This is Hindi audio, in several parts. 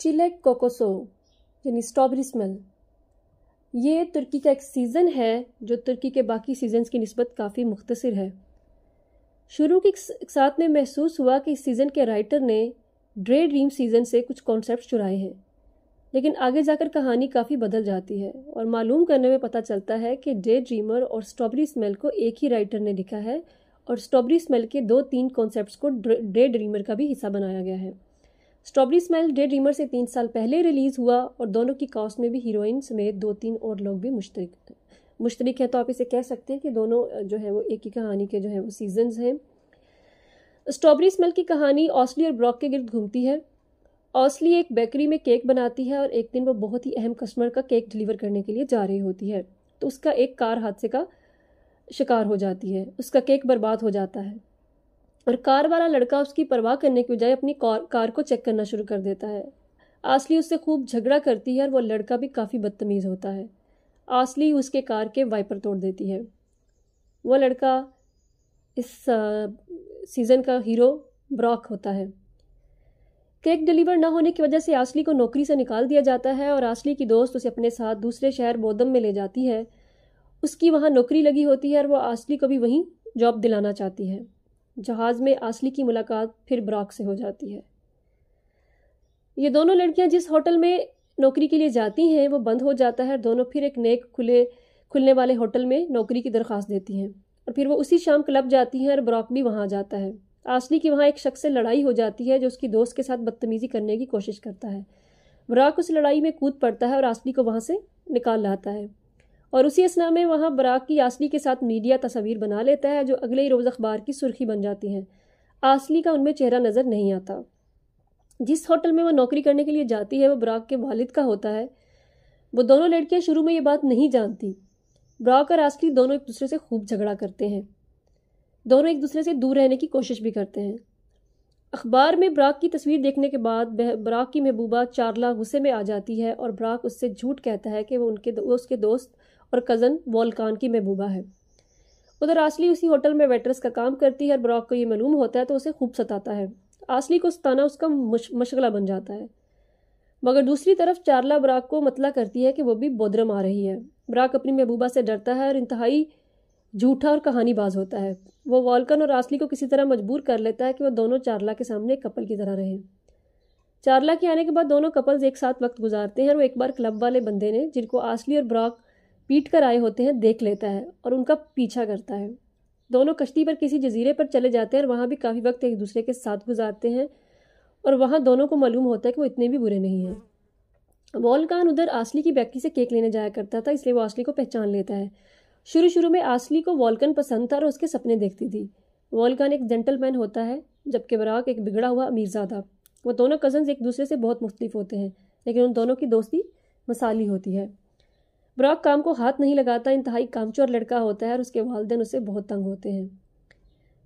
चिलेक कोकोसो यानी स्ट्रॉबेरी स्मेल ये तुर्की का एक सीज़न है जो तुर्की के बाकी सीजन्स की नस्बत काफ़ी मुख्तर है शुरू के साथ में महसूस हुआ कि इस सीज़न के राइटर ने ड्रे ड्रीम सीज़न से कुछ कॉन्सेप्ट चुराए हैं लेकिन आगे जाकर कहानी काफ़ी बदल जाती है और मालूम करने में पता चलता है कि डे ड्रीमर और स्ट्रॉबेरी स्मेल को एक ही राइटर ने लिखा है और स्ट्रॉबेरी स्मेल के दो तीन कॉन्सेप्ट्स को डे ड्रीमर का भी हिस्सा बनाया गया है स्ट्रॉबेरी स्मेल डेड ड्रीमर से तीन साल पहले रिलीज हुआ और दोनों की कास्ट में भी हीरोइन समेत दो तीन और लोग भी मुश्तरक मुश्तरक है तो आप इसे कह सकते हैं कि दोनों जो है वो एक ही कहानी के जो है वो सीजन हैं स्ट्रॉबेरी स्मेल की कहानी ऑस्ली और ब्रॉक के गिर्द घूमती है ऑस्ली एक बेकरी में केक बनाती है और एक दिन वो बहुत ही अहम कस्टमर का केक डिलीवर करने के लिए जा रही होती है तो उसका एक कार हादसे का शिकार हो जाती है उसका केक बर्बाद हो जाता है और कार वाला लड़का उसकी परवाह करने की बजाय अपनी कार को चेक करना शुरू कर देता है आसली उससे खूब झगड़ा करती है और वो लड़का भी काफ़ी बदतमीज़ होता है आसली उसके कार के वाइपर तोड़ देती है वो लड़का इस सीज़न का हीरो ब्रॉक होता है केक डिलीवर ना होने की वजह से आसली को नौकरी से निकाल दिया जाता है और आसली की दोस्त उसे अपने साथ दूसरे शहर बोदम में ले जाती है उसकी वहाँ नौकरी लगी होती है और वो आसली को भी वहीं जॉब दिलाना चाहती है जहाज़ में आसली की मुलाकात फिर ब्राक से हो जाती है ये दोनों लड़कियां जिस होटल में नौकरी के लिए जाती हैं वो बंद हो जाता है दोनों फिर एक नेक खुले खुलने वाले होटल में नौकरी की दरख्वास्त देती हैं और फिर वो उसी शाम क्लब जाती हैं और ब्रॉक भी वहाँ जाता है आसली की वहाँ एक शख्स से लड़ाई हो जाती है जो उसकी दोस्त के साथ बदतमीज़ी करने की कोशिश करता है ब्रॉक उस लड़ाई में कूद पड़ता है और आसली को वहाँ से निकाल लाता है और उसी असना में वहाँ बराक की आसली के साथ मीडिया तस्वीर बना लेता है जो अगले ही रोज़ अखबार की सुर्खी बन जाती हैं आसली का उनमें चेहरा नज़र नहीं आता जिस होटल में वह नौकरी करने के लिए जाती है वह बराक के वालिद का होता है वो दोनों लड़कियाँ शुरू में ये बात नहीं जानती बराक और आसली दोनों एक दूसरे से खूब झगड़ा करते हैं दोनों एक दूसरे से दूर रहने की कोशिश भी करते हैं अखबार में ब्राक की तस्वीर देखने के बाद ब्राक की महबूबा चारला गुस्से में आ जाती है और ब्राक उससे झूठ कहता है कि वो उनके उसके दोस्त और कज़न वॉलकान की महबूबा है उधर आसली उसी होटल में वेटर्स का काम करती है और ब्रॉक को ये मालूम होता है तो उसे खूब सताता है आसली को सताना उसका मशगला बन जाता है मगर दूसरी तरफ चारला ब्राक को मतला करती है कि वो भी बोदरम आ रही है ब्राक अपनी महबूबा से डरता है और इंतहाई झूठा और कहानीबाज होता है वो वॉलकन और आसली को किसी तरह मजबूर कर लेता है कि वह दोनों चारला के सामने कपल की तरह रहें चारला के आने के बाद दोनों कपल्स एक साथ वक्त गुजारते हैं और वो एक बार क्लब वाले बंदे ने जिनको आसली और ब्राक पीट कर आए होते हैं देख लेता है और उनका पीछा करता है दोनों कश्ती पर किसी जजीरे पर चले जाते हैं और वहाँ भी काफ़ी वक्त एक दूसरे के साथ गुजारते हैं और वहाँ दोनों को मालूम होता है कि वो इतने भी बुरे नहीं हैं मौल उधर आसली की बैकी से केक लेने जाया करता था इसलिए वो आसली को पहचान लेता है शुरू शुरू में आसली को वॉलकन पसंद था और उसके सपने देखती थी वॉलकन एक जेंटलमैन होता है जबकि बराक एक बिगड़ा हुआ अमीरजादा वो दोनों कज़न्स एक दूसरे से बहुत मुख्तलिफ होते हैं लेकिन उन दोनों की दोस्ती मसाली होती है ब्राक काम को हाथ नहीं लगाता इंतहाई कामचोर लड़का होता है और उसके वालदेन उसे बहुत तंग होते हैं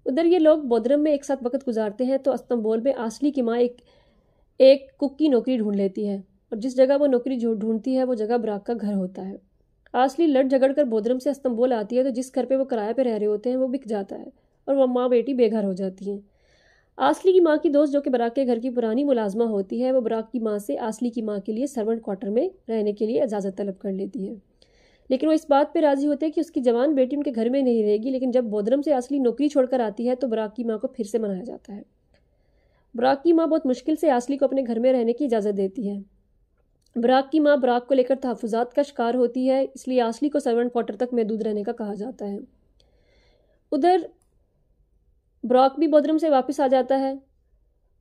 उधर ये लोग बोधरम में एक साथ वक्त गुजारते हैं तो अस्तंबोल में आसली की माँ एक एक कुक की नौकरी ढूंढ लेती है और जिस जगह वो नौकरी ढूंढती है वो जगह ब्राक का घर होता है आसली लड़ झगड़ कर बोधरम से अस्तंबोल आती है तो जिस घर पर वो किराए पर रह रहे होते हैं वो बिक जाता है और वह माँ बेटी बेघर हो जाती हैं आसली की माँ की दोस्त जो कि बराक के घर की पुरानी मुलाजमा होती है वो बराक की माँ से आसली की माँ के लिए सर्वेंट क्वार्टर में रहने के लिए इजाज़त तलब कर लेती है लेकिन वो इस बात पर राज़ी होते हैं कि उसकी जवान बेटी उनके घर में नहीं रहेगी लेकिन जब बोधरम से असली नौकरी छोड़कर आती है तो बराक की माँ को फिर से मनाया जाता है बराक की माँ बहुत मुश्किल से आसली को अपने घर में रहने की इजाज़त देती है बराक की माँ बराक को लेकर तहफात का शिकार होती है इसलिए आसली को सर्वेंट क्वार्टर तक महदूद रहने का कहा जाता है उधर ब्रॉक भी बोद्रम से वापस आ जाता है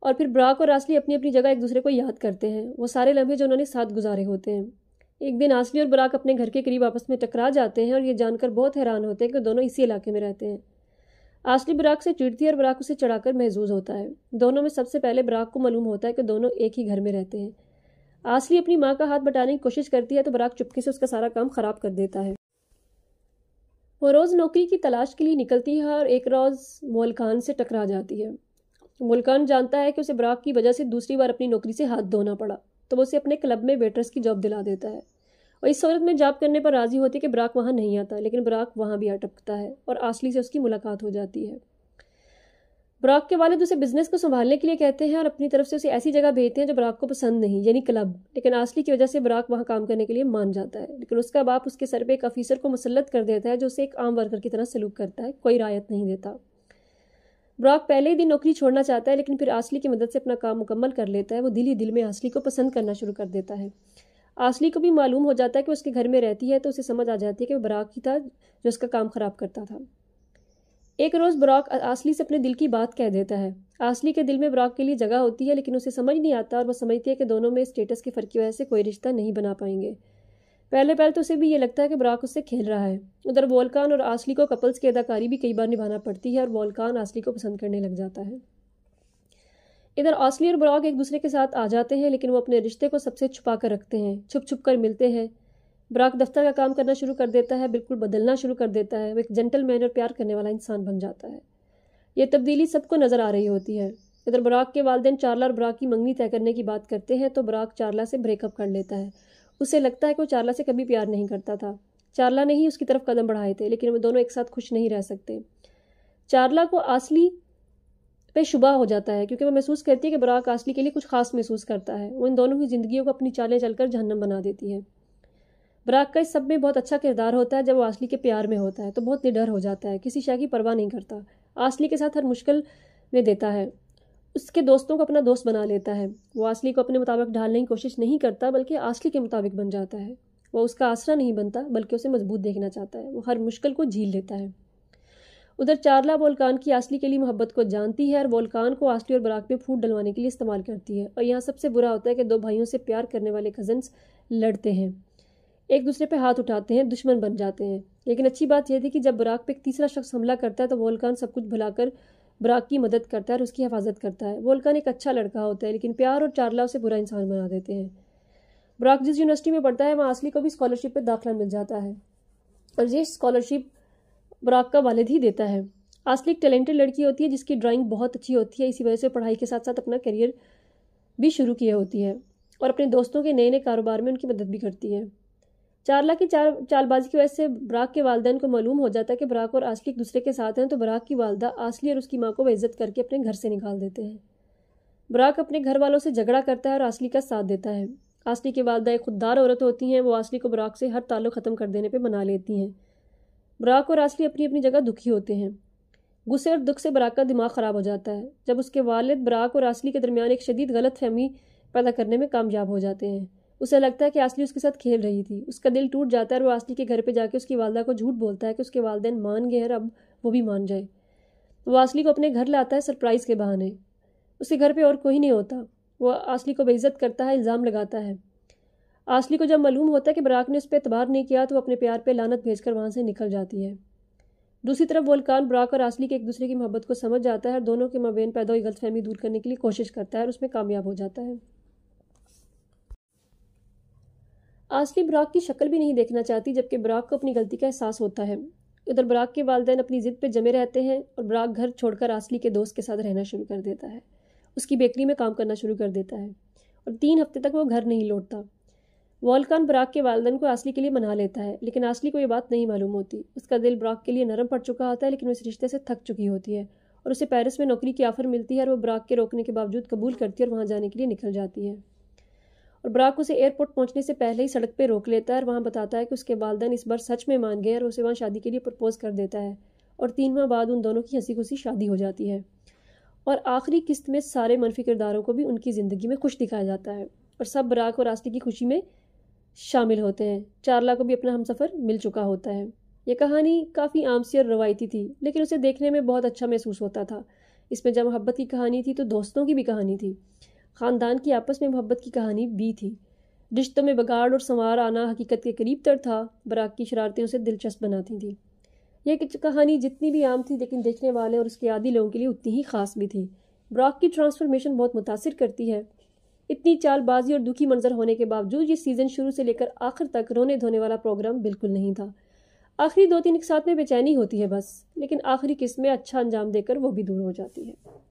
और फिर ब्रॉक और आसली अपनी अपनी जगह एक दूसरे को याद करते हैं वो सारे लम्हे जो उन्होंने साथ गुजारे होते हैं एक दिन आसली और ब्राक अपने घर के करीब आपस में टकरा जाते हैं और ये जानकर बहुत हैरान होते हैं कि दोनों इसी इलाके में रहते हैं आसली ब्राक से चिड़ती है और ब्राक उसे चढ़ाकर महजूज होता है दोनों में सबसे पहले ब्राक को मालूम होता है कि दोनों एक ही घर में रहते हैं आसली अपनी माँ का हाथ बटाने की कोशिश करती है तो ब्राक चुपके से उसका सारा काम खराब कर देता है वो रोज़ नौकरी की तलाश के लिए निकलती है और एक रोज़ खान से टकरा जाती है खान जानता है कि उसे ब्राक की वजह से दूसरी बार अपनी नौकरी से हाथ धोना पड़ा तो वो उसे अपने क्लब में वेटर्स की जॉब दिला देता है और इस सूरत में जॉब करने पर राज़ी होती है कि ब्राक वहाँ नहीं आता लेकिन ब्राक वहाँ भी अटकता है और आसली से उसकी मुलाकात हो जाती है ब्राक के वालिद उसे बिजनेस को संभालने के लिए कहते हैं और अपनी तरफ से उसे ऐसी जगह भेजते हैं जो बराक को पसंद नहीं यानी क्लब लेकिन आसली की वजह से बराक वहाँ काम करने के लिए मान जाता है लेकिन उसका बाप उसके सर पर एक अफीसर को मुसलत कर देता है जो उसे एक आम वर्कर की तरह सलूक करता है कोई रायत नहीं देता ब्रॉक पहले ही दिन नौकरी छोड़ना चाहता है लेकिन फिर आसली की मदद से अपना काम मुकम्मल कर लेता है वो दिल ही दिल में आसली को पसंद करना शुरू कर देता है आसली को भी मालूम हो जाता है कि उसके घर में रहती है तो उसे समझ आ जाती है कि वो ब्राक ही था जो उसका काम ख़राब करता था एक रोज़ ब्रॉक आसली से अपने दिल की बात कह देता है आसली के दिल में ब्रॉक के लिए जगह होती है लेकिन उसे समझ नहीं आता और वह समझती है कि दोनों में स्टेटस के फ़र्क की वजह से कोई रिश्ता नहीं बना पाएंगे पहले पहले तो उसे भी ये लगता है कि ब्रॉक उससे खेल रहा है उधर वॉलकान और आसली को कपल्स की अदाकारी भी कई बार निभाना पड़ती है और वॉलकान आसली को पसंद करने लग जाता है इधर आसली और ब्रॉक एक दूसरे के साथ आ जाते हैं लेकिन वो अपने रिश्ते को सबसे छुपा कर रखते हैं छुप छुप कर मिलते हैं ब्राक दफ्तर का काम करना शुरू कर देता है बिल्कुल बदलना शुरू कर देता है वो एक जेंटलमैन और प्यार करने वाला इंसान बन जाता है यह तब्दीली सबको नज़र आ रही होती है इधर बराक के वालदेन चारला और ब्राक की मंगनी तय करने की बात करते हैं तो बराक चारला से ब्रेकअप कर लेता है उसे लगता है कि वो चारला से कभी प्यार नहीं करता था चारला ने ही उसकी तरफ कदम बढ़ाए थे लेकिन वो दोनों एक साथ खुश नहीं रह सकते चारला को असली पे शुबा हो जाता है क्योंकि वह महसूस करती है कि बराक आसली के लिए कुछ खास महसूस करता है वो इन दोनों की जिंदगियों को अपनी चालें चलकर जहन्नम बना देती है बराक का इस सब में बहुत अच्छा किरदार होता है जब वो आसली के प्यार में होता है तो बहुत निडर हो जाता है किसी शय की परवाह नहीं करता आसली के साथ हर मुश्किल में देता है उसके दोस्तों को अपना दोस्त बना लेता है वो आसली को अपने मुताबिक ढालने की कोशिश नहीं करता बल्कि आसली के मुताबिक बन जाता है वो उसका आसरा नहीं बनता बल्कि उसे मजबूत देखना चाहता है वो हर मुश्किल को झील लेता है उधर चारला वोल्कान की आसली के लिए मोहब्बत को जानती है और वोल्कान को आसली और बराक में फूट डलवाने के लिए इस्तेमाल करती है और यहाँ सबसे बुरा होता है कि दो भाइयों से प्यार करने वाले कजन्स लड़ते हैं एक दूसरे पर हाथ उठाते हैं दुश्मन बन जाते हैं लेकिन अच्छी बात यह थी कि जब बराक पर एक तीसरा शख्स हमला करता है तो वोलकान सब कुछ भुलाकर बराक की मदद करता है और उसकी हिफाजत करता है वोलकान एक अच्छा लड़का होता है लेकिन प्यार और चारला उसे बुरा इंसान बना देते हैं बराक जिस यूनिवर्सिटी में पढ़ता है वहाँ असली को भी स्कॉलरशिप पर दाखिला मिल जाता है और ये स्कॉलरशिप बराक का वालिद ही देता है असली एक टैलेंटेड लड़की होती है जिसकी ड्राइंग बहुत अच्छी होती है इसी वजह से पढ़ाई के साथ साथ अपना करियर भी शुरू किया होती है और अपने दोस्तों के नए नए कारोबार में उनकी मदद भी करती है चारला की चार चालबाजी की वजह से बराक के वालदेन को मालूम हो जाता है कि बराक और आसली एक दूसरे के साथ हैं तो बराक की वालदा आसली और उसकी माँ को बेइज्जत करके अपने घर से निकाल देते हैं बराक अपने घर वालों से झगड़ा करता है और आसली का साथ देता है आसली की वालदा एक खुददार औरत होती हैं वो आसली को बराक से हर ताल्लुक ख़त्म कर देने पर मना लेती हैं बराक और आसली अपनी अपनी जगह दुखी होते हैं गुस्से और दुख से बराक का दिमाग ख़राब हो जाता है जब उसके वालद बराक और आसली के दरमियान एक शदीद गलत फहमी पैदा करने में कामयाब हो जाते हैं उसे लगता है कि आसली उसके साथ खेल रही थी उसका दिल टूट जाता है और वो आसली के घर पे जाके उसकी वालदा को झूठ बोलता है कि उसके वालदे मान गए हैं अब वो भी मान जाए वो आसली को अपने घर लाता है सरप्राइज़ के बहाने उसके घर पर और कोई नहीं होता वो आसली को बेइज्जत करता है इल्ज़ाम लगाता है आसली को जब मालूम होता है कि बराक ने उस पर एतबार नहीं किया तो वो अपने प्यार पर लानत भेज कर वहाँ से निकल जाती है दूसरी तरफ वोलकान बराक और आसली के एक दूसरे की मोहब्बत को समझ जाता है और दोनों के मबेन पैदा हुई गलतफहमी दूर करने के लिए कोशिश करता है और उसमें कामयाब हो जाता है आसली बराक की शक्ल भी नहीं देखना चाहती जबकि बराक को अपनी गलती का एहसास होता है उधर बराक के वालदेन अपनी ज़िद पर जमे रहते हैं और बराक घर छोड़कर आसली के दोस्त के साथ रहना शुरू कर देता है उसकी बेकरी में काम करना शुरू कर देता है और तीन हफ्ते तक वो घर नहीं लौटता वॉलकान बराक के वालदन को आसली के लिए मना लेता है लेकिन आसली को ये बात नहीं मालूम होती उसका दिल बराक के लिए नरम पड़ चुका होता है लेकिन उस रिश्ते से थक चुकी होती है और उसे पेरिस में नौकरी की ऑफर मिलती है और वो बराक के रोकने के बावजूद कबूल करती है और वहाँ जाने के लिए निकल जाती है और ब्राक उसे एयरपोर्ट पहुंचने से पहले ही सड़क पर रोक लेता है और वहाँ बताता है कि उसके वालदेन इस बार सच में मान गए और उसे वहाँ शादी के लिए प्रपोज कर देता है और तीन माह बाद उन दोनों की हंसी खुशी शादी हो जाती है और आखिरी किस्त में सारे मनफी किरदारों को भी उनकी ज़िंदगी में खुश दिखाया जाता है और सब बराक और रास्ते की खुशी में शामिल होते हैं चारला को भी अपना हम सफ़र मिल चुका होता है यह कहानी काफ़ी आम सी और रवायती थी लेकिन उसे देखने में बहुत अच्छा महसूस होता था इसमें जब मोहब्बत की कहानी थी तो दोस्तों की भी कहानी थी ख़ानदान की आपस में मोहब्बत की कहानी भी थी रिश्तों में बगाड़ और संवार आना हकीकत के करीब तर था बराक की शरारतें उसे दिलचस्प बनाती थी यह कहानी जितनी भी आम थी लेकिन देखने वाले और उसके आदि लोगों के लिए उतनी ही खास भी थी बराक की ट्रांसफॉर्मेशन बहुत मुतासर करती है इतनी चालबाजी और दुखी मंजर होने के बावजूद ये सीज़न शुरू से लेकर आखिर तक रोने धोने वाला प्रोग्राम बिल्कुल नहीं था आखिरी दो तीन एक साथ में बेचैनी होती है बस लेकिन आखिरी किस्त में अच्छा अंजाम देकर वो भी दूर हो जाती है